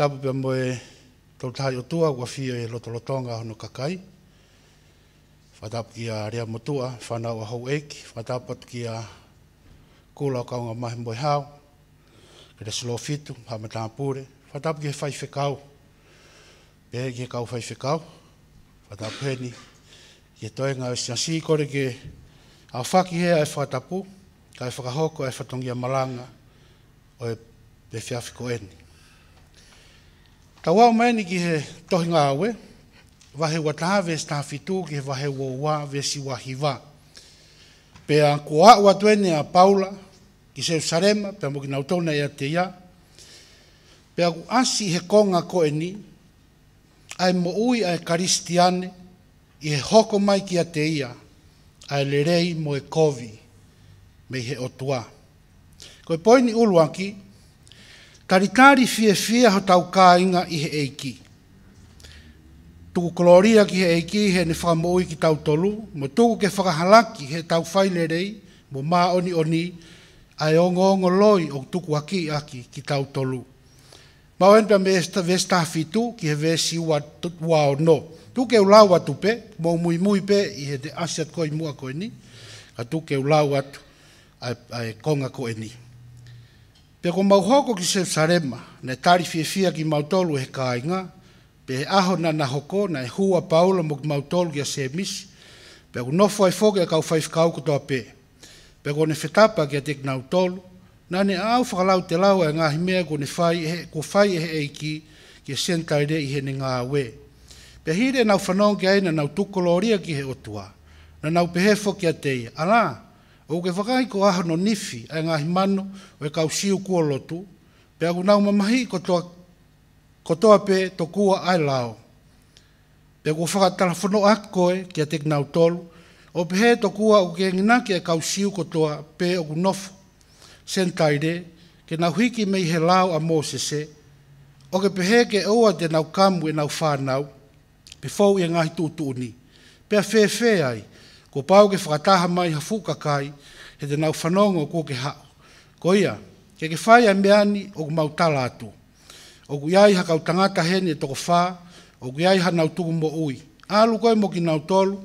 tapu pia moe tau tahi o tua kua fio e loto lotonga hono kakai. Whatapu ki a rea motua, whanau a hau eki, whatapu ki a kula o kaunga mahi moe hao, kere slow fitu, hamatana pure, whatapu ki e whai whekau, pehe ki e kau whai whekau, whatapu heni, ki e toi ngā wisi kore ki au whaki hea e whatapu, ka e whakahoko e whatongi a malanga, o e pefiafiko eni. Ka wau mai ni ki he tohi ngā aue, wahe wa tā ve stafitu ki he wahe wa wā ve si wahi wā. Pe a ko a ua tuene a Paula, ki se Sarema, pe a mokina utouna ea te ia, pe a ku asi he konga ko e ni, ai mo ui ai e karistiane, i he hoko mai ki a te ia, ai e lerei mo e kovi, me he otua. Ko e poini uluanki, taritari fie fie ho tau kāinga i he eiki. Tuku kloria ki he eiki he ne whakamoui ki tau tolu, mo tuku ke whakahalaki he tau whailerei, mo maoni oni oni, ai ongo ongo loi o tuku aki aki ki tau tolu. Mau enpea me esta vesta hafitu ki he vesi ua, ua o no. Tuke ulau atu pe, mo mui mui pe i he te asiat koi mua koe ni, ka tuke ulau atu ai, ai konga koe ni. Pea ko mau hoko ki se sarema, ne tari fie fia ki mautolu he kāinga, pe aho na na hoko, na e hua paula mo ki mautolu ki a se misi, pea ko nofo ai foke a kau whaifkau kutoa pe. Pea ko ne whetapa ki a tek na utolu, na ne au whakalau te lau e ngahi mea ko ne whai e he, ko fai e he eiki ki a sentaire i he ne ngā we. Pea hire na ufanong ki aina na utukolo ria ki he otua, na nau pehefo ki a teia, alaa, O ke whakai ko aha no nifi a ngahi mano o e kau siu kua lotu, pe aku nau mamahi ko toa, ko toa pe to kua ai lao. Pe aku whakatala whono akoe ki a tek nau tolu, o pe he to kua o ke nginaki a kau siu ko toa pe o ku nofu. Sen taide, ke nau hiki mei he lao a mosese, o ke pe he ke oa te nau kamu e nau whanau, pe fau e ngahi tūtuni, pe a whewhe ai, ko pau ke whakataha mai hafu kakai, he te nau whanongo ko ke hao. Ko ia, ke ke whai a meani o ku mautala atu. O ku iai ha kau hene e toko whā, o ku iai ha nautuku mo ui. Alu koe mo ki nautolu,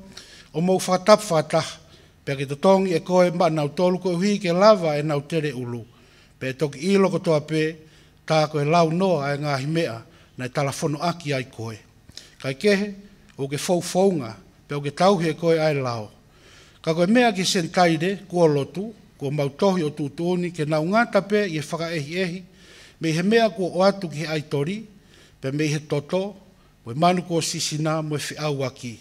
o mo whakatap whakataha, pia ki tatongi e koe ma nautolu koe hui ke lava e nautere ulu. Pia e toki ilo kotoa pē, tā koe lau noa ai e ngā himea, nei talafono aki ai koe. Kai kehe, o ke fau faunga, pe o ke tauhe koe ai lao. Ka koe mea ki sen taide, kua lotu, kua mautohi o tūtuoni, ke nau ngāta i e whaka ehi ehi, me he mea kua o atu ki ai tori, pe me he toto, mo e manu kua sisina, mo e whiau aki.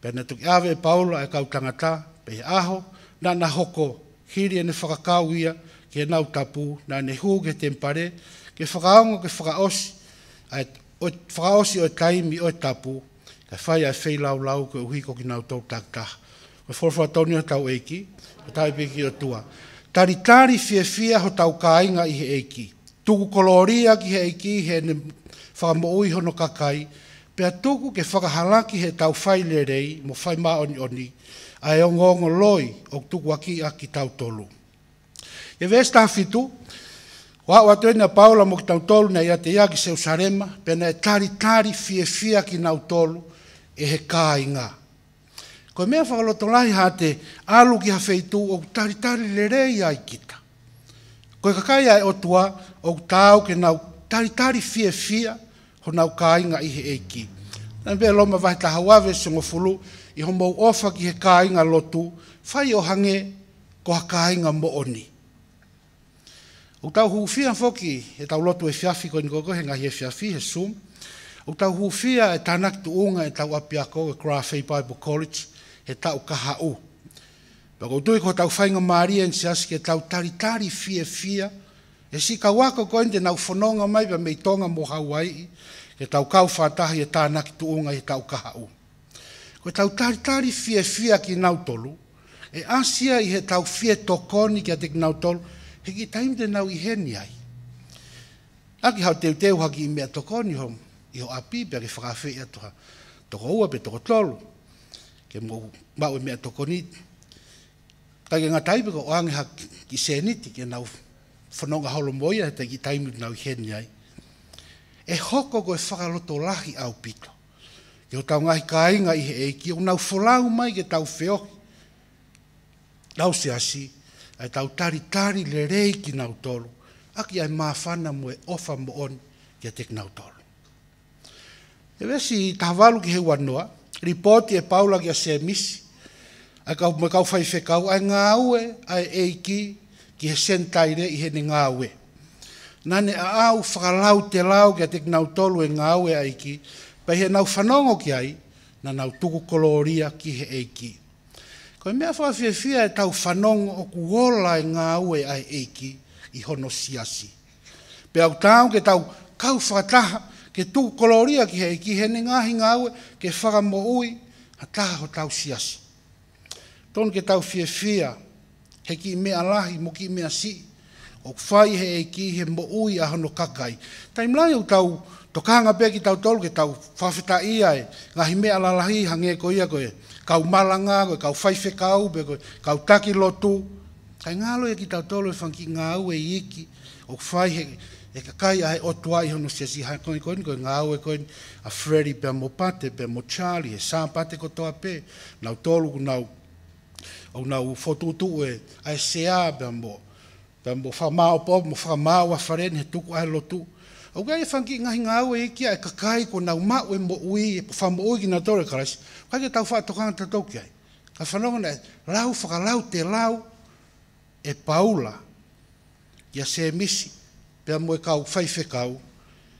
Pe na tuki awe e paolo ai kau tangata, pe he aho, na na hoko, hiri e ne whakakau ia, ke nau tapu, na ne hu ke tempare, ke whakaongo, ke whakaosi, ai o whakaosi o taimi o tapu, ka whai ai whei lau lau ke uhiko ki nau tau taktaha. Me whorwha tau nia tau eiki, o tau piki o tua. Tari tari fia fia ho tau kāinga i he eiki. Tuku koloria ki he eiki, he ne whakamoui hono kakai. Pea tuku ke whakahalaki he tau whai lerei, mo whai mā oni oni, a e ongongo loi o tuku aki a ki tau tolu. E vēs tā fitu, o au atoe na paula mo ki tau tolu na iate ia ki seusarema, pena e tari tari fia fia ki nau tolu e he Kāinga. Ko mea whakaloto lahi ha te alu ki hawheitu o tari tari le rei ai kita. Ko e kakai ai o tua o tau ke nau tari tari fia fia ho nau kāinga ihe e ki. Nā bea loma vai ta hawawe se ngofulu i ho mou ofa ki he kāinga lotu whai o hange ko ha kāinga mo oni. O tau hu fia foki e tau lotu e fiafi ko ingoko he ngahi e fiafi he sum. O tau hu fia e tanak tu unga e tau apiako e Graffey Bible College – he tau kaha o. Pa kou tui ko tau whainga maria en siasi ke tau tari fia fia, e si ka wako koen te nau whanonga mai pa mei tonga mo Hawaii, ke tau kau whātahi e tānaki tuunga he tau kaha o. Ko tau taritari tari fia fia ki nau tolu, e asia i he tau fia tokoni ki a te nau tolu, he ki taimte nau i heni ai. Aki hau teu teu haki i mea tokoni hom, i ho api pia ke whakawhi atoha, toko ua pe toko tolu, ke mo ba e me to koni ka ge ngatai be ko ang ha ki se ti ke na fono ga holo moya te ki taim ni na e hoko go fa e ga loto lahi au pito yo ta ngai kai ngai he e ki na folau mai ke tau feo lau se asi e tau tari tari le rei ki nau tolo aki ai mafana mo e ofa mo on ke tek na utolo e vesi tavalu ke he wanoa Ripoti e paula ki a se misi. A kau me kau fai fe kau. A ngā ue a eiki ki he sentaire i he ni ngā ue. Nane a au whakalau te lau ki a te kinau tolu e ngā ue a eiki. Pai he nau whanongo ki ai na nau tuku koloria ki he eiki. Koe mea whawhiawhia e tau whanongo o kuola e ngā ue a eiki i hono siasi. Pe au tāu ke tau kau whakataha ke tuku koloria ki hei ki hene ngahi ngāwe, ke whaka mo ui, ha taha ho tau siasi. Tonu ke tau fia fia, he ki mea lahi, mo ki mea si, o kwhai he e ki he mo ui a hono kakai. Taim lai au tau, to kahanga pia ki tau tolu, ke tau whawhita ia e, ngahi mea lalahi, hange ko ia koe, kau malanga, koe, kau whaife kau, koe, kau taki lotu, kai ngalo e ki tau tolu e whanki ngā ue i iki, o kwhai he, e ka kai ai o tua i hono sia si hai koni koni koni ngā au e a Freddy pe mo pate pe mo Charlie e sā pate ko toa pe nau tolu ku nau au nau fotutu e a e se pe mo pe mo wha māo po mo wha māo a Freddy ne tuku ai lotu au gai e whanki ngahi ngā au e iki ai e ka kai ko nau māo e mo ui e po wha ui ki nga tore karas kai ke tau wha ta tauki ai ka whanonga nei lau whakalau te lau e paula ia se misi pe mo kau fai kau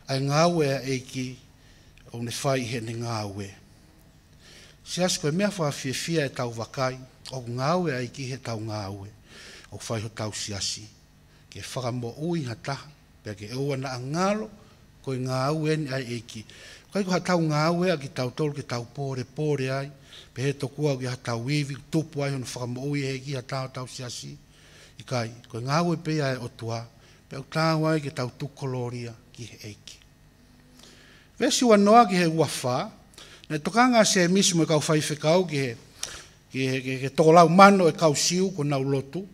ai nga we e ki o ne fai he ne nga we se as ko e me fa fi fi e tau vakai o nga we ai ki he tau nga we o fai ho tau si asi ke fa mo u i hata pe ke o na ngalo ko nga we ni ai e ki kai ko tau nga we ki tau tol ki tau pore pore ai pe he to kua ki hata we vi tupu ai ho fa mo u i he ki tau si asi ikai ko nga we pe ai e o tua Pe utawa ki tau tukoloria ki he eiki. Vesi wa noa ki he wafa, ne tokanga se emisi mo e kau fai whekau ki he, ki he, ki he tokolau mano e kau siu ko nau lotu,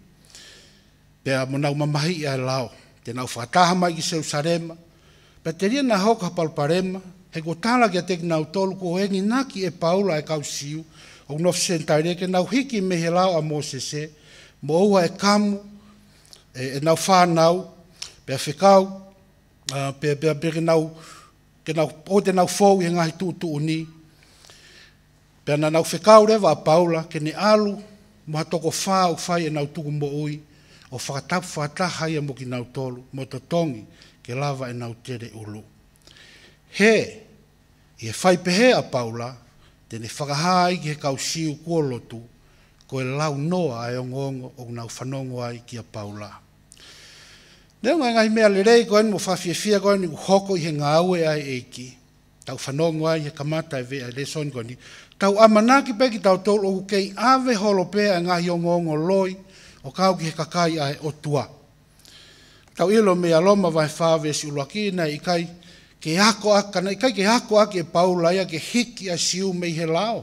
pe a mo nau mamahi i e a lao, te nau whakataha mai ki seu sarema, pe te ria na hoka palparema, he ko tala ki a teki nau tolu ko hengi naki e paula e kau siu, o nofi sentaire ke nau hiki me he lao a mosese, mo ua e kamu, e, e nau whanau pe fekau uh, pe pe pe nau ke nau o te nau fo i ngai tu tu ni pe na nau fekau re va paula ke ni alu mo to ko fa o fa i e nau tu mo oi o fa ta fa mo ki nau tolu mo to tongi ke lava i e nau tere ulu he i e fai pe he a paula tene ne fa ha i ke kau si u ko tu ko e lau noa e ongongo o nau fanongo ai ki a Paula. Nei unga ngai mea lerei koe ni mo whawhiawhia koe ni hoko i he ngā aue ai eiki. Tau whanongo ai he kamata e vea le soni koe ni. Tau amanaki peki tau tolu oku kei ave holopea a e ngā hiongo ongo loi o kau ki he kakai ai o tua. Tau ilo mea loma vai whawesi uluaki nei i kai ke ako aka nei, kai ke ako aki e paula ia ke hiki a siu mei he lao.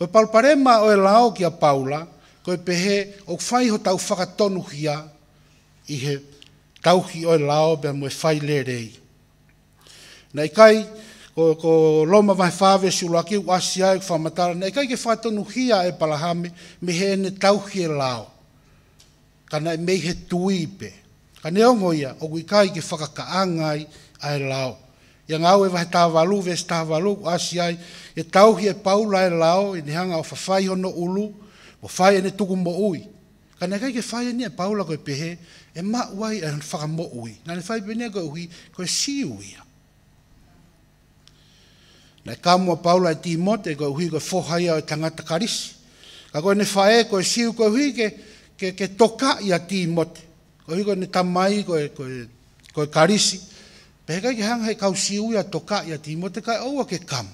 Koe palparema o e lao ki a paula, koe pehe o whai ho tau whakatonu hia i he tauhi o lao be mo fai le rei. Nei kai, ko, ko loma vai fave si ulo aki uasi ai e ku matara, nei kai ke whaitonu hia e palahame, me he ene tauhi e lao, ka nei mei he tui pe. Ka nei ongo ia, o kui kai ke whakaka angai ai e lao. Ia ngau e vai tāwalu, ves tāwalu uasi ai, e tauhi e paula e lao, i ni hanga o whawhai hono ulu, o fai ene tuku mo ui. Ka nei kai ke fai ene e paula koe pehe, e ma wai e han faka ui. Nā ne whaipenea ko ui, ko e si ui. Nā e kāmua paula e tīmote, ko ui ko e fōhai au e tangata karisi. Ka ko ne whae, ko e si ui, ko ui ke, ke, toka i a tīmote. Ko ui ko ne tamai, ko e, ko e, ko e karisi. Pehekai kau si ui a toka i a tīmote, ka oua ke kam.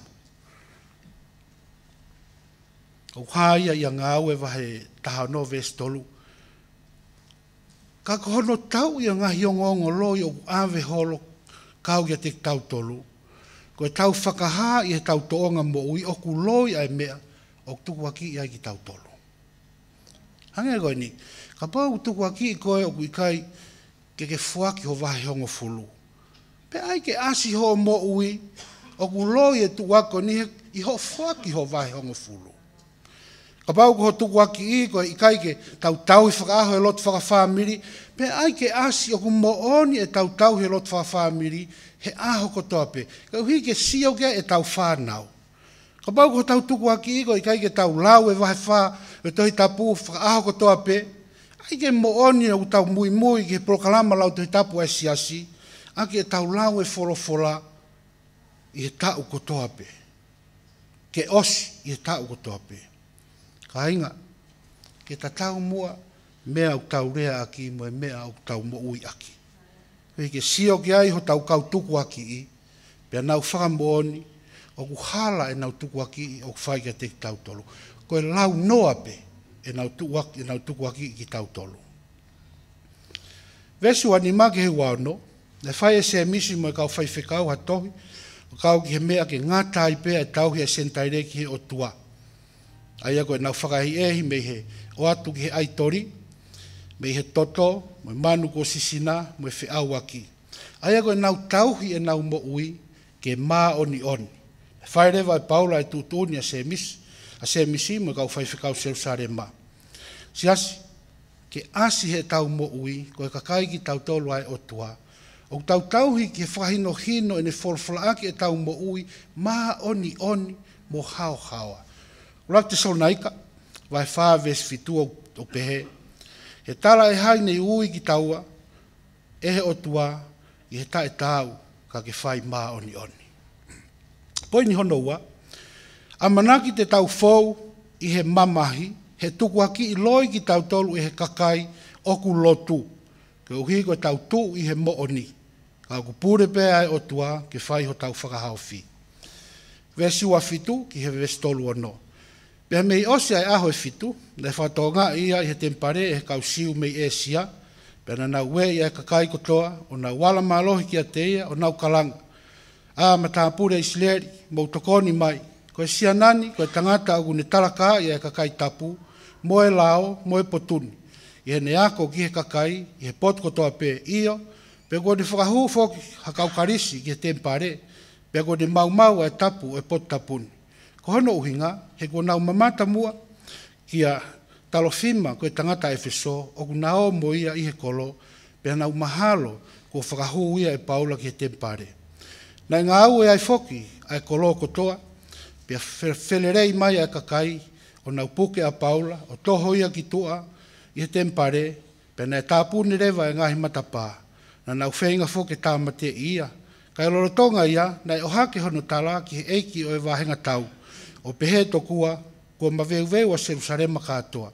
Kau hāia i a ngāu e wahe taha no vestolu. Kau ka kohono tau ia ngahi o ngongo loi o awe holo kau ia te tau tolu. Ko e tau whakaha ia tau toonga mo ui oku loi ai mea o tuku waki ia ki tau tolu. Hange goi ni, ka pau tuku waki i koe o kuikai ke ke fuaki ho vahe hongo fulu. Pe ai ke asi ho mo ui o ku loi e tuku wako ni i ho fuaki ho vahe hongo fulu. Pa ko tuku aki i ko i kai ke tau tau i whakaaho e lotu whaka whamiri, pe ai ke asi o ku mo e tau tau he lotu whaka whamiri, he aho ko tope. Ka uhi ke si au kea e tau whanau. Ka pau ko tau tuku aki i ko i ke tau lau e wahe wha, e tohi tapu whakaaho ko tope, ai ke mooni e utau mui mui ke proklama lau tohi tapu e si asi, a ke tau lau e wholofola i e tau ko tope. Ke osi i e tau ko tope. Ke Ka inga, ke ta tau mua, mea au tau rea aki, moe mea au tau mua ui aki. Hei ke si o ki ai ho tau kau tuku aki i, pia nau whakamboni, o ku hala e nau tuku aki i, o ku whai ka te tau tolu. Ko e lau noa pe, e nau tuku aki, e nau tuku aki i ki tau tolu. Vesu ani mage he wano, ne whai e se misi moe kau whai whekau ha o kau ki he mea ke ngā tai e tau hi e sentai reki he o tuaa ai a koe nau whakahi ehi mei he o atu ki he aitori, mei he toto, mei manu ko sisina, mei whi auaki. Ai a koe nau tauhi e nau mo ui, ke ma oni on. E whai rewa e paula e tūtūni a semis, a semisi mei kau whai whikau seu sare mā. Si asi, ke asi he tau mo ui, koe kakai ki tau tolu ai o o tau tauhi ke whahino hino e ne folfla e tau mo ui, ma oni oni mo hao hawa. Rau te sol naika, vai whaa ves fitua o pehe. He tala e hai nei ui ki taua, e he otua, i he ta tau, ka ke whai mā oni oni. Poi ni hono ua, a manaki te tau fou i he mamahi, he tuku haki i loi ki tau tolu i he kakai ku lotu, ke uhi ko tau tu i he mo oni, ka ku pūre pē ai otua, ke whai ho tau whakahau fi. Vesi ua fitu ki he vesi tolu anoa. Pea mei ose ai aho e fitu, le whatonga ia i he tempare e kau siu mei e sia, pea na nau e ia e kakai kotoa, o nau wala malohi ki a teia, o nau kalanga. A ma tāpure i sileri, mou tokoni mai, koe sia nani, koe tangata agu ne talaka ia e kakai tapu, moe lao, moe potuni. I hene ako ki he kakai, i he pot kotoa pe ia, pe go ni whakahu fok hakaukarisi ki he tempare, pe go ni maumau e tapu e pot tapuni. Ko hono uhinga, he ko nau mamata mua, kia talofima koe tangata Efeso, o ku nao mo i he kolo, pia nau mahalo ko whakahu ia e paula ki he tempare. Na inga au e ai foki, ai kolo kotoa, pia whelerei mai ai kakai, o nau puke a paula, o toho ia ki tua, i he tempare, pia nai tāpū nereva e ngahi matapā, na nau whenga foki tāmate ia, kai lorotonga ia, nai ohake hono tala ki he eiki o e wāhenga tau o pehe e to kua kua maveuwe wa Serusalema katoa.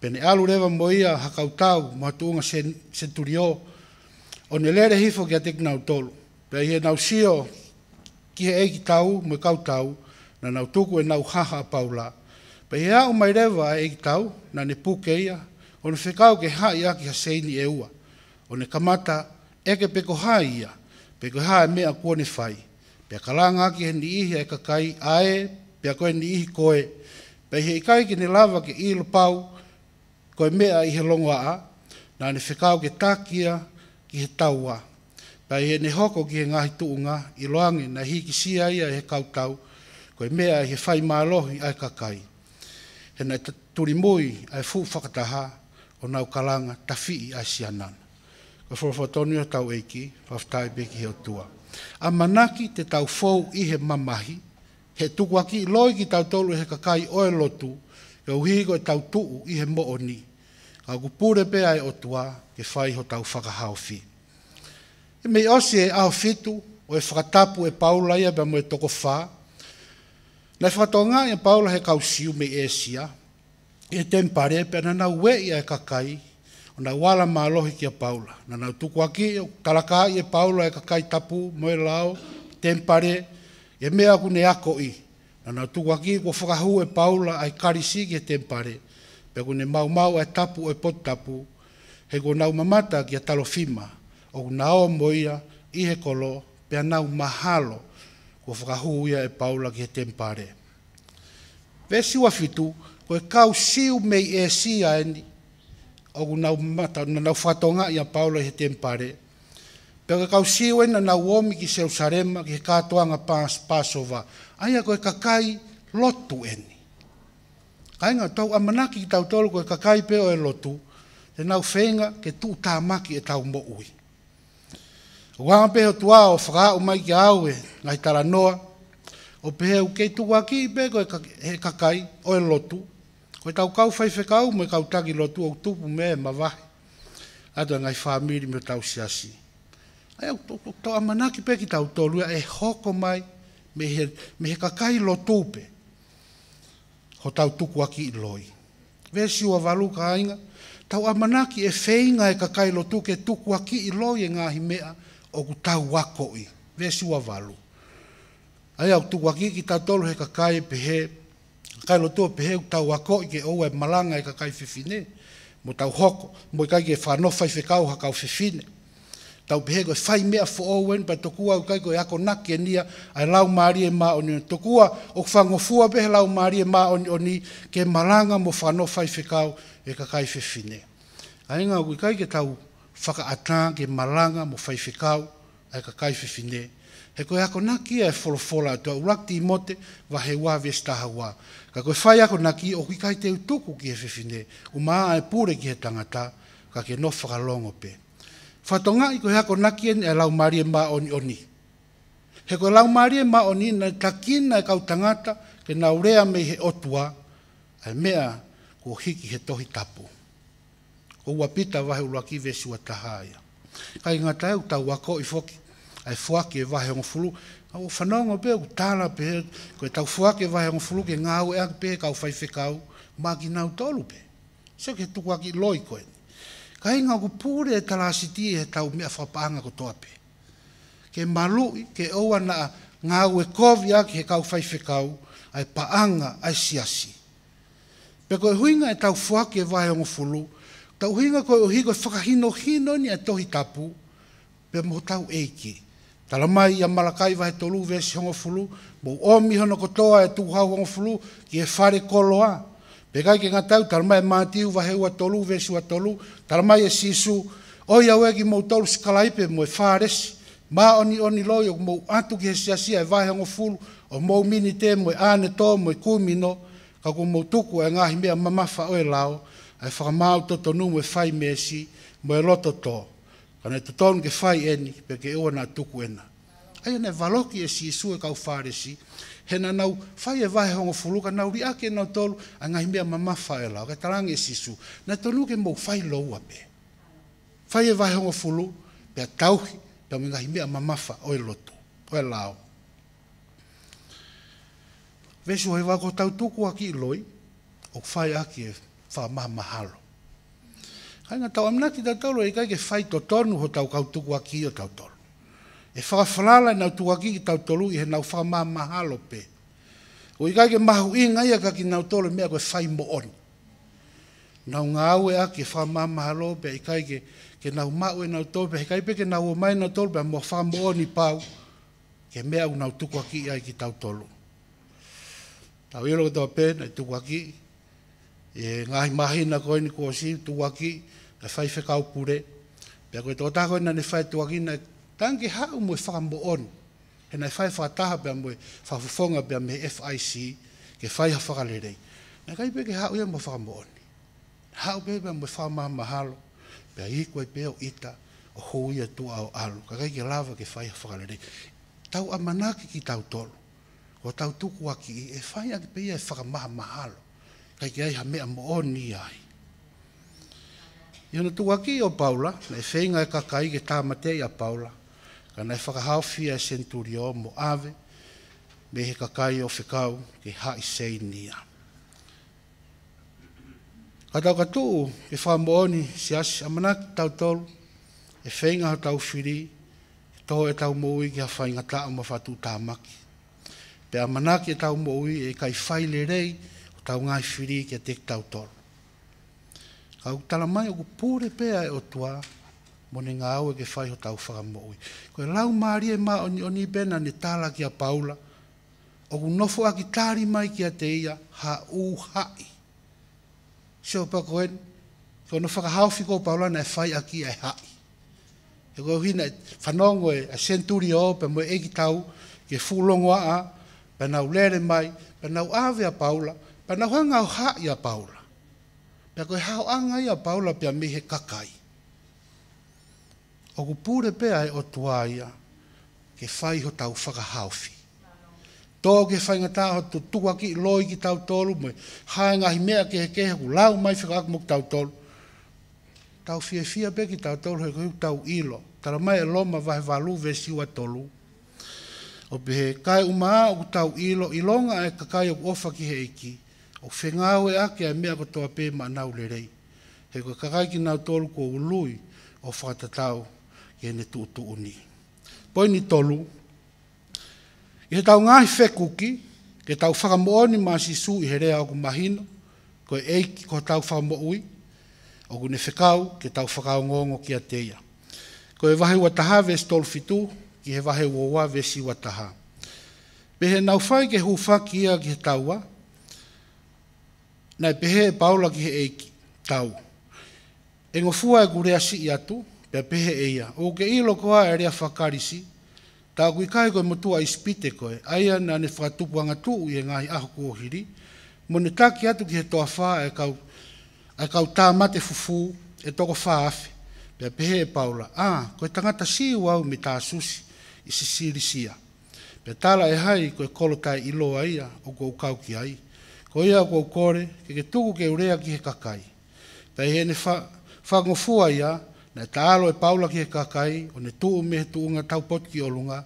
Pene alu rewa mo hakautau mo hatuunga centurio o ne hifo kia teki nau tolu. Pea ia nau sio ki he eki tau mo i e kautau na nau tuku e nau haha paula. Pea ia au mai rewa e eki tau na ne puke ia o ne whekau ke ha ia ki ha e ua. O ne kamata eke peko ha ia peko ha e mea kua ne whai. Pea kalanga ki he ni ihi e kakai ae pia koe ni ihi koe, pia he kai ki ni lava ki ilo pau, koe mea i he longo a, nā ne whekau ki tākia ki he taua, pia he ne hoko ki he ngahi tuunga i loangi na hiki sia ia he kautau, koe mea i he whai mālohi ai kakai. He nei turi mui ai fu whakataha o nau kalanga tawhi i ai sianana. Koe whorofotonio tau eiki, whaftai beki he o tua. A manaki te tau fou i he mamahi, he tuku aki loi ki tau tolu e he kakai oe lotu, ke uhiko e, e tau tuu i he mooni, ni. Ka kupure pea e otua ke whai ho tau whakahaofi. E mei osi e ao fitu o e whakatapu e paula ia bea mo e toko whā. Nei whakatonga e paula he kausiu mei esia, e tempare pea na nau we ia e kakai, o na wala mālohi ki a paula. Na nau tuku aki, kalaka e paula e kakai tapu, moe lao, tempare, tempare, e mea aku ako i. na tuku aki kua whakahu e paula ai karisi ki e tempare, pe aku mau mau e tapu e pot tapu, he go nau mamata ki a talo fima, o ku nao moia i he kolo, pe a nau mahalo kua whakahu ia e paula ki e tempare. Vesi wa fitu, ko e kau siu mei e sia a eni, o ku nau mamata, i a paula i he tempare, pe Pe ka kausiu ena na uomi ki seu sarema ki katoanga pas, pasova. Aia koe kakai lotu eni. Kainga tau amanaki ki tau tolu koe kakai peo e lotu, te nau feinga ke tu tamaki e tau mo ui. Uanga peo tua o whaka umai ki aue ngai taranoa, o pehe u kei tuwa ki i peko e kakai o e lotu, koe tau kau fai whekau me kau taki lotu o tupu me e mawahi, ato ngai whamiri me tau siasi ai au tō tō amana ki pēki tau tō lua e hoko mai me he, me he kakai lo tūpe ho tau tuku aki i loi. Vesi ua walu ka ainga, tau amana ki e feinga e kakai lo tūke tuku aki i loi e ngāhi mea o ku tau wako i. Vesi ua walu. Ai au tuku aki ki tau tōlu he kakai pehe, kakai lo tūpe he u tau wako i ke ou e malanga e kakai fifine, mo tau hoko, mo i kai ke whanofa i whekau ha kau fifine. Fifine tau pehe koe whai mea fo owen, pa tokua au kai koe ako nake e nia, ai lau maari e maa oni. Tokua o whango fua pehe lau maari e maa oni oni, ke maranga mo whano whai whikau e kakai whiwhine. Ai ngā ui kai ke tau whaka atā ke malanga mo whai whikau e kakai whiwhine. He koe ako nake e wholofola atu au rakti imote wa he wā vestaha wā. Ka koe whai ako nake o kui kai te utuku ki he whiwhine, u e pūre ki he tangata, ka ke no whakalongo pēt. Fatonga i koe hako naki e lau marie ma oni oni. He koe lau marie ma oni na takina e kau tangata ke na urea me he otua a mea ko hiki he tohi tapu. Ko ua vahe ulua vesu a Ka ia. Kai ngata e wako i foki ai e fuaki e vahe ongo fulu. A o pe u tāna pe ko koe tau fuaki e vahe ongo ke ngāu e ake pe he kau whaifekau maa ki nau pe. Seo ke tuku ki loiko koe kai nga ko pure talasi ti e tau mea whapaanga ko toape. Ke malu, ke oa na ngā ue kovia ki he kau whaifekau, ai paanga, ai siasi. Pe e huinga e tau fuake e vai ongo fulu, tau huinga koe o higo e whakahino hino ni e tohi tapu, pe mo tau eiki. Tala a malakai vai tolu vesi ongo fulu, mo omi hono kotoa e tuhau ongo fulu, ki e whare koloa, Pe kai ke ngatau, taramai e mātiu, vahe ua tolu, vesu ua tolu, taramai e sisu, oi au egi mou tolu skalaipe, mou e whāres, mā oni oni loi, o mou atu ki hesi asia e vahe ngō fulu, o mou mini te, mou e āne tō, mou e kūmino, ka ku mou tuku e ngāhi mea mamafa oe lao, e whakamau to tonu mou e whai mēsi, mou e loto tō. Kana e tatonu ke whai eni, pe ke ua nā tuku ena. Ai ane, valoki e sisu e kau whāresi, e kau whāresi, he na nau fai e vai hongo fuluka nau ri ake na tolu a ngai mea mama fai e lau, ke tarangi e sisu, na tolu ke mou fai lou a pe. Fai e vai hongo fulu, pe a tauhi, pe a mga hi mea mama fa o e loto, o e lau. Vesu hei wako tau tuku a ki loi, o fai aki e fa maha mahalo. Kainga tau amnati tau tolu e kai ke fai to tonu ho tau kau tuku a ki o tau tolu e whawhalala nau tuaki ki tau tolu i he nau whamā mahalo pē. O i kai ke mahu i ngai a kaki nau tolu mea koe whai mo on. Nau ngā aue a ke whamā mahalo pē, i kai ke, ke nau mau e nau tolu pe i kai pē ke nau o mai nau tolu pē, mo whai mo on i pau, ke mea u nau tuku i ai ki tau tolu. Tau ilo kato pē, nai tuku aki, e ngahi mahi na koe ni kuosi, tuku aki, e whai whekau pure, pē koe tō tako ina ne whai tuku aki, nai tangi ha mo fa mo on he nai fai fa ta ba mo fa fonga ba me fic ke fai fa ga le dei na kai pe ke ha u mo fa mo on ha u be mo fa mahalo, ma ha lo pe i ko pe o ita o ho i tu au alu ka kai ke lava ke fai fa ga le tau a manaki ki tau tol o tau tu ku aki e fai a pe e fa mahalo, ma kai ke ai ha me mo on ni ai Ia na tuaki o Paula, na e whenga e kakai ke tā i a Paula, ka nei whakahaofia e centurio mo ave, me he kakai o whekau ke hai sei nia. Ka tau katuu e whamooni si asi amanak tau tolu, e whenga ha tau whiri, e tō e tau mōi ki ha whainga tā o mawhatu tā maki. Pe amanak e tau mōi e kai whai le rei o tau ngai whiri ki a tek tau tolu. Ka uktala mai o kupure pēa e o tua, moni ngā au ege whai ho tau whakamoui. Ko e lau maari e maa oni, oni bena ne tāla ki a Paula, o ku nofo a ki tāri mai ki a te ia, ha u hai. Se o pako en, ko no whakahau fiko Paula na e whai a ki a e hai. E ko hina, whanongo e a centuri o, pe mo e ki tau, ke fulongo a a, pe nau lere mai, pe nau ave a Paula, pe nau hanga o hai a Paula. Pe ko e hao anga a Paula pe a mihe kakai. Pe o ku pūre pēa e o tuāia ke whai ho tau whakahaofi. Tō ke whai ngatā ho tu tuwa ki loi ki tau tōlu mui, hae ngahi mea ke heke ku lau mai whakaku mok tau tōlu. Tau fia fia pē ki tau tōlu he kuhu tau ilo, tara mai e loma vahe walu vesi ua tōlu. O pehe kai umaa o ku tau ilo, ilonga e kakai o ofa ki he iki, o whengāwe ake a e mea ko tōa pē ma nau lerei. He kua kakai ki nau tōlu ko ului o whakatatau. Tau e ne tutu uni. Poi ni tolu, i he tau ngahi whekuki, ke tau whakamooni maa si su i he rea o kumahino, ko eiki ko tau whakamooni, o ne whekau, ke tau whakau ngongo ki a teia. Ko e wahe wataha ves tolu fitu, ki he wahe wawa vesi wataha. Pe he nauwhai ke hufa ki a ki he taua, nai pe he e paula ki he eiki, tau. Engo fua e, e gurea si i pe pehe e ia. O ke ilo koa e rea whakarisi, tā kui kai koe motua i spite koe, aia nā ne whakatupu anga tū i e ngāhi aho kua hiri, mo ne taki atu ki he toa whā e kau, e tā mate fufu e toko whā afe. Pea pehe e paula, ā, ah, koe tangata si wau mi tā susi i si siri sia. Pea tāla e hai koe kolotai i loa ia o kua ukau ki ai. Ko ia kua ukore, ke ke tuku ke urea ki he kakai. Pea he ne whā, whā ia, na e tālo e paula ki e kakai, o ne tuu me he tuunga tau pot ki olunga,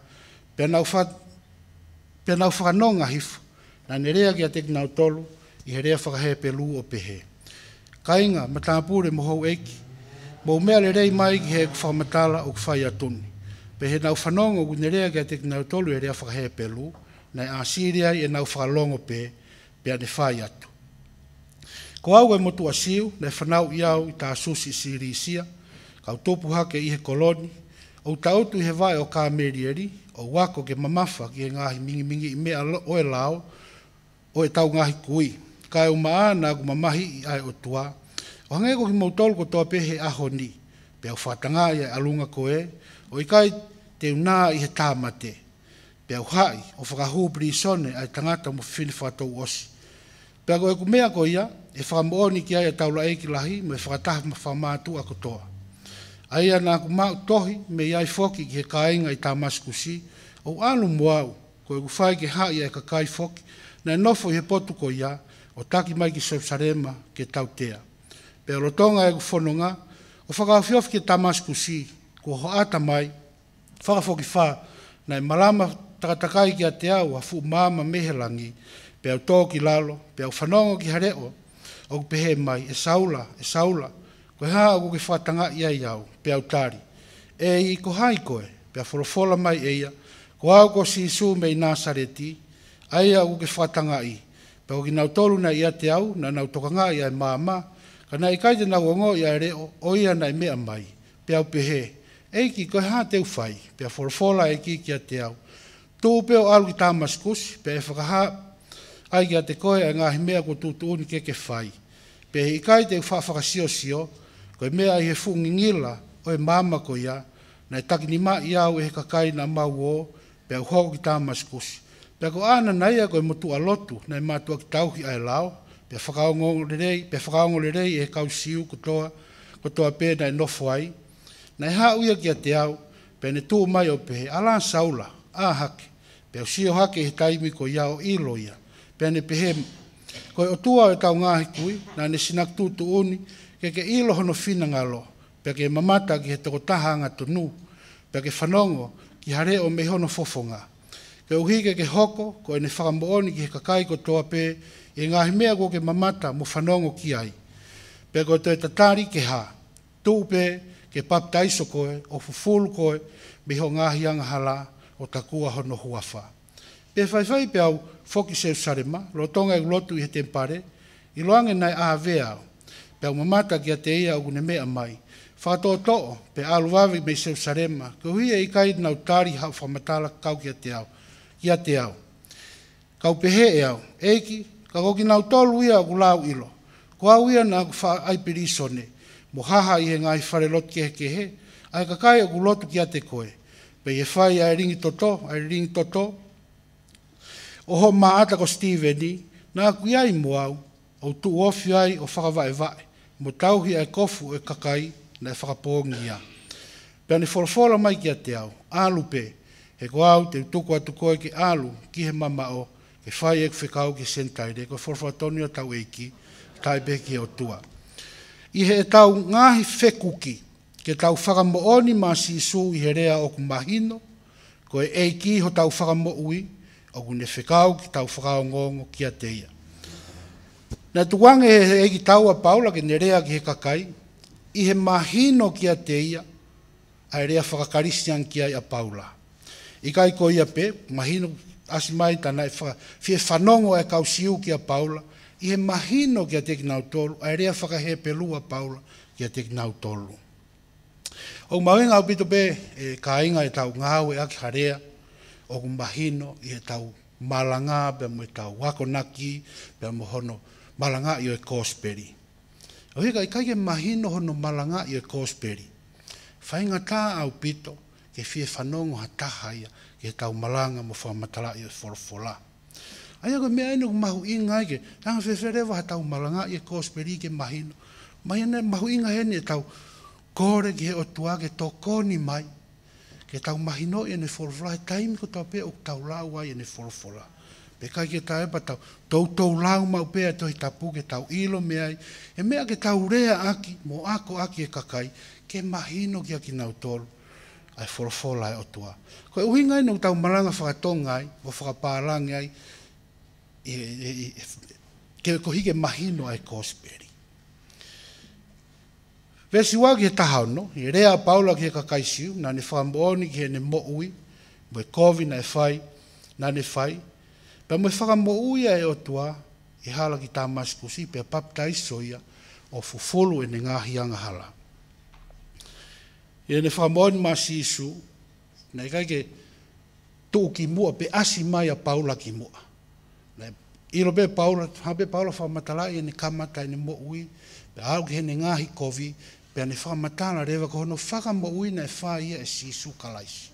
pia nau whakanonga hifu, na ne rea ki a teki nau tolu, i he rea whakahe pe lū o pehe. Kainga, matāpūre mo hau eiki, mo mea le rei mai ki he kwhamatala o kwhai atuni. Pe he nau whanonga ku ne rea ki a teki nau tolu, i he rea whakahe pe lū, na e asiria i e nau o pe, pia ne whai atu. Ko au e motu asiu, na e whanau iau i tā susi siri isia, si au topu hake i he koloni, au tautu i he vai o ka merieri, o wako ke mamafa ki he ngahi mingi mingi i mea o e lao, o e tau ngahi kui. Ka e uma na agu mamahi i ai o tua. O hangai ko ki mautolu ko toa pehe aho ni, pe au whatanga i alunga ko e, o i kai te unā i he tāmate, pe au hai o whakahūpuri i ai tangata mo whini whatou osi. Pe ako e kumea ko ia, e whakamooni ki ai a taula eikilahi, mo e whakataha ma whamātu ako toa aia nā ku tohi me iai foki ki he kāinga i tā maskusi, au anu muau, ko e kufai ki hai e ka kai foki, na e nofo i potu ko ia, o taki mai ki sarema ke tau tea. Pe rotonga e kufononga, o whakawhiofi ki tā maskusi, ko ho ata mai, whakafoki whā, na e marama takatakai ki atea o au a fu māma mehelangi, pe au tō lalo, pe au whanongo ki hareo, au pehe mai, e saula, e saula, ko ha ko ki fatanga ia ia pe autari e i ko hai ko e pe forofola mai e ia ko ha ko si su me na sareti ai ia ko ki fatanga i pe ko na tolu na ia te au na na tokanga ia e mama kana i kai te na ngo ia re o, o ia na me mai pe au pe he e ki ko ha te fai pe forofola e ki ki te au tu pe o alu ta maskus pe e fa ha ai ia te koe a ngā himea ko tu tu ni ke ke fai pe i kai te fa fa sio sio koe mea i he fungi ngila o e māma ko ia, na e takini mā i au e he kakai na mau o, pe au hoko ki tā maskus. Pe ako āna nei a koe motu alotu, na e mātua ki tauhi ai lao, pe whakaongo le rei, pe whakaongo le rei e he kau siu kotoa, kotoa pē na e nofo ai. Na e hau ia ki a te au, pe ne tū mai o pe he ala saula, a hake, pe au siu hake he taimi ko iao ilo ia, pe ne pe he, koe o tua e kau ngāhi kui, na ne sinak tūtu uni, ke ke ilo hono fina ngā lo, pia ke mamata ki he toko taha ngā tunu, pia ke whanongo ki hare o me hono fofonga. Ke uhi ke ke hoko, ko ene whakamooni ki he kakai ko toa pē, e ngā himea ko ke mamata mo whanongo ki ai. Pia ko te tatari ke ha, tū pē ke paptaiso koe, o fuful koe, me ho ngā hianga hala o takua hono huafa. Pia whaiwhai pia au, foki se sarema, lo tonga i e lotu i he tempare, i loange nai a veao, pe au mamata ki a te ia au ne mea mai. Whātoa to'o, pe aluawe me seu sarema, ko hui e ikai nau tāri hau whamatala kau ki a te au. Ki a te au. Kau pehe e au. Eiki, ka koki nau tolu ia au lau ilo. Ko au ia na au aipiri sone. Mo haha i he ngai whare lot ke he ke he. Ai ka kai au lotu ki a te koe. Pe e whai ai ringi toto, ai ringi toto. Oho maata ko Steveni, nā kuiai mo au, au tu ofi ai o whakavae vae mo tauhi e kofu e kakai na e whakapōngia. Pea ni wholawhola mai ki a te au, alu pe, he ko au te tuku atu koe ki alu ki he mama o, ke whai e ki sentai ki ko wholawhola tonio tau e tai pe ki o tua. I he e tau ngahi whekuki, ke tau whakamo oni ma si su i he rea o kumahino, ko e e ki ho tau whakamo ui, o kune whikau ki tau whakao ngongo ki a te Na tuang e he ki taua paula ke nerea ki he kakai, i he mahino ki a teia, a erea whakakaristian ki a paula. I kai ko ia pe, mahino asi mai tana e wha, fie whanongo e kausiu ki a paula, i he mahino ki a teki nau a erea whakahe pelu a paula ki a teki nau O mawenga au pito pe, e ka inga e tau ngāwe aki harea, o mahino i he tau malanga, pe mo e tau wakonaki, pe mo hono, malanga i o e Cosperi. O hika, i kaige mahino hono malanga i o e Whainga tā au pito, ke fie whanongo ha taha ke tau malanga mo wha matala i o e forfola. Ai ako mea enu mahu inga ike, tanga whewherewa ha tau malanga i o e ke mahino. Mai ane mahu inga hene e tau kore ki he o tua ke tokoni mai, ke tau mahino i o e forfola, he taimiko tau pe o tau lawa i o forfola pe ka ke tae pa tau, tau tau lau mau pea tohi tapu ke tau ilo me ai, e mea ke tau rea aki, mo ako aki e kakai, ke mahino ki aki nau tolu, ai forofola e otua. Koe uhinga ino tau maranga whakatonga ai, wa whakapārangi ai, e, e, e, ke i, i, ke kohige mahino ai kosperi. Vesi wā ki he tahano, i rea paula ki he kakaisiu, nā ne whamboni ki he ne mo ui, mo e kovi na e whai, na ne whai, Pe mo faka mo uia e otua e hala ki ta maskusi pe pap tai soia o fufolu e ne ngahi anga hala. E ne faka moan masisu na i kaike tuu ki mua pe asi mai a paula ki mua. Iro be paula, ha be paula faka matalai e ne kamata e ne mo ui pe au ki he ne ngahi kovi pe ne faka matala rewa ko hono faka mo ui na e faa ia e sisu kalaisi.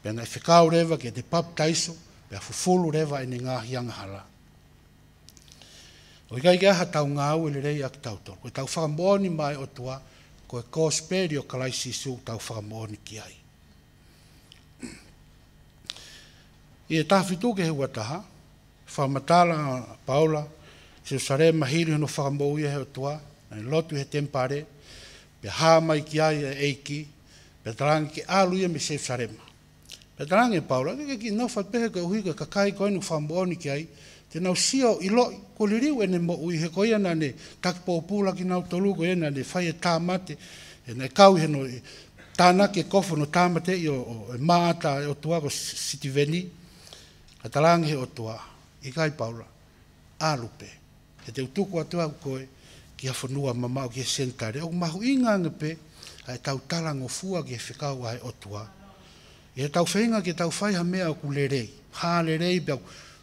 Pe ne fekau rewa ke te pap taiso pe a fufolu rewa e ne ngā hianga hala. O ikai kia ha tau ngā au ele rei ak tau tolu. Koe tau whakamoni mai o tua, koe kōs pēri o kalai sisu tau whakamoni ki ai. I e tāwhitu ke hewa taha, whamatala Paula, se sare mahiri hono whakamoui e heo tua, nani lotu he tempare, pe hāmai ki ai e eiki, pe tarangi ki alu me se sarema. Pe tarangi paura, ke ki nau whatpehe ka uhi ka kakai koe nuk whamboni ki ai, te nau sio i lo koliriu ene mo ui he koe ana ne takpo pula ki nau tolu koe ana ne whaie tā mate, e ne kau he no e tāna ke kofo no tā mate i o, o e e o tua ko siti veni, ka tarangi he o tua, i kai paura, a lupe, e te utuku atua koe, ki a whanua mamau ki e sentare, o mahu inga ngepe, ai tau talango fua ki e whikau ai o o tua, E tau whainga ke tau whai ha mea ku lerei. Ha lerei pe au.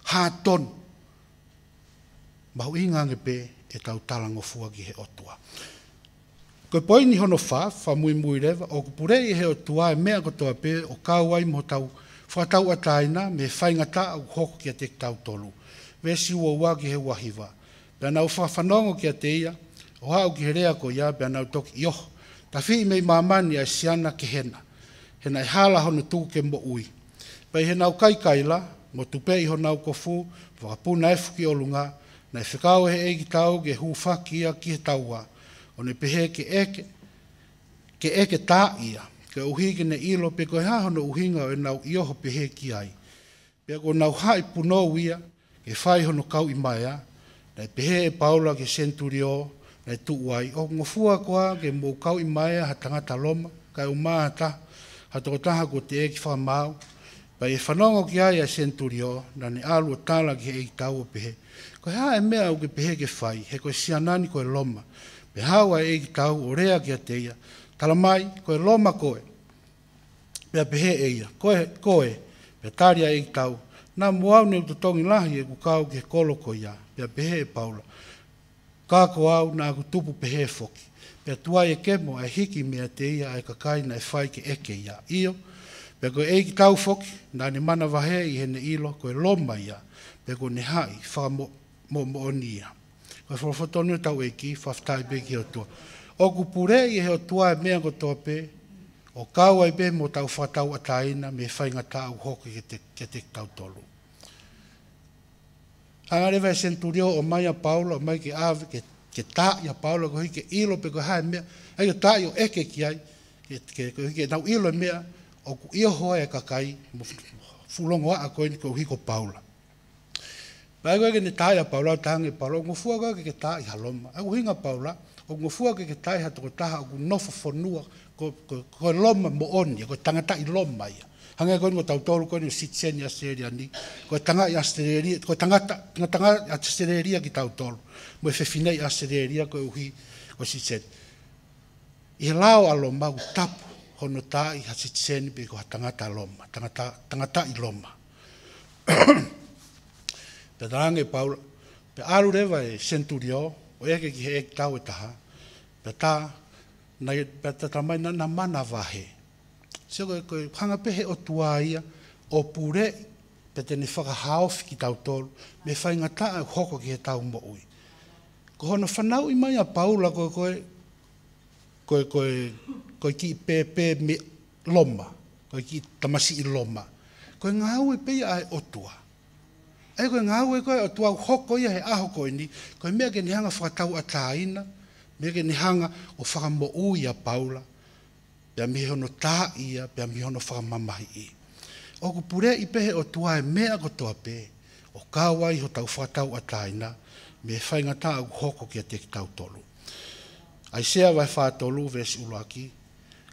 Ha ton. Mahu inga nge pe e tau talango fua ki he otua. Ko poi ni hono wha, wha mui mui rewa, o kupure i e he otua e mea kotoa pe o kauai mo tau whatau ataina me whainga ta au hoko ki a te tau tolu. Vesi ua ua ki he wahiwa. Pea nau whawhanongo ki a te ia, o hau ki he rea ko ia, pea nau toki, ioh, ta i mei mamani a siana ke hena he nei hala hono tuku ke ui. Pai he nau kai kaila, mo tupe iho nau kofu, whakapuna e fuki olunga, nei whikau he eki tau ge hufakia ki he taua, o ne pehe ke eke, ke eke tā ia, ke uhi ke ne ilo pe koe hono uhinga o e nau ioho pehe ki ai. Pea ko nau hae puno uia, ke whai hono kau i maia, nei pehe e paula ke senturio, nei tu uai, o ngofua koa ke mbou kau i maia ha tangata loma, kai umaa taha, a tō taha ko te eki whamau, pa e whanongo ki ai a centurio, na ne alu o tāla ki hei tau o pehe, ko hea e mea au ki pehe ke whai, he koe sianani koe loma, pe haua e ki tau o rea ki a teia, tala mai koe loma koe, pe a pehe e ia, koe, pe taria e ki tau, nā muau ne utatongi lahi e kukau ki he kolo koe ia, pe a pehe e paula, kā ko au nā ku tupu pehe foki pe tua e kemo e hiki mea te ia e kakai na e whai ki eke ia io, pe ko e ki tau foki, nā ni mana wahe i hene ilo, ko e loma ia, pe ko ni hai, wha mo mo o ni Ko e whorofotoni o tau e ki, whaftai pe ki o tua. O ku pure i he o tua e mea gotoa pe, o kau ai pe mo tau whatau a taina, me whai ngā tau hoki ke te tau tolu. Angarewa e centurio o mai a Paulo, o mai ke Ave, ke ke tā ia paula ko hiki ilo pe ko hae mea, ai ke tā ia eke ki ai, ke, ke, ke, ke, tau ilo mea, o ku ia hoa e kakai, mo fulongo a koe ni ko hiko paula. Pai koe ke ne tā ia paula, tāngi paula, o ngofua koe ke tā ia loma, ai ku hinga paula, o ngofua koe ke tā ia toko taha, o ku nofo fonua, ko, ko, ko loma mo onia, ko tangata i loma ia hanga ko ngo tautor ko ni sitsen ya seria ni ko tanga ya seria ko tanga tanga ya seria ki tautor mo fe fina ya seria ko e uhi ko sitset i lao alo ma tap hono ta i ha sitsen be ko tanga ta lom tanga ta tanga ta i lom pe dange paul pe aru de vai centurio o ya ki hek tau e ta pe ta na pe ta mai na mana vahe se e koe koe whangapehe o ia, o pure, pe tene whakahaofi ki tau tolu, me whai ngata a e hoko ki he tau mo ui. Ko hono whanau i mai a paula koe koe, koe koe, koe ki pepe me loma, koe ki tamasi i loma. Koe ngā ue pe ia ai otua. Ai koe ngā ue koe otua u hoko ia he aho koe ni, koe mea ke hanga whakatau a tāina, mea ke nehanga o whakamo ui a paula, pia mi hono tā ia, pia mi hono whakamamahi i. O ku pure i pehe o tua e mea kotoa pē, o kāwa i ho tau whatau a tāina, me e whaingatā au hoko ki a te kitau tolu. Ai sea vai whātolu, vesi uloaki,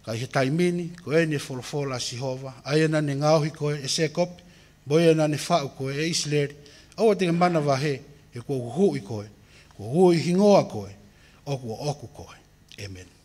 kai he taimini, ko e ne wholofola si hova, ai ena ne ngāuhi koe, e se kopi, boi ena ne whau koe, e isleri, au a tinga mana vahe, he kua uhu i koe, kua uhu i hingoa koe, o kua oku koe. Amen.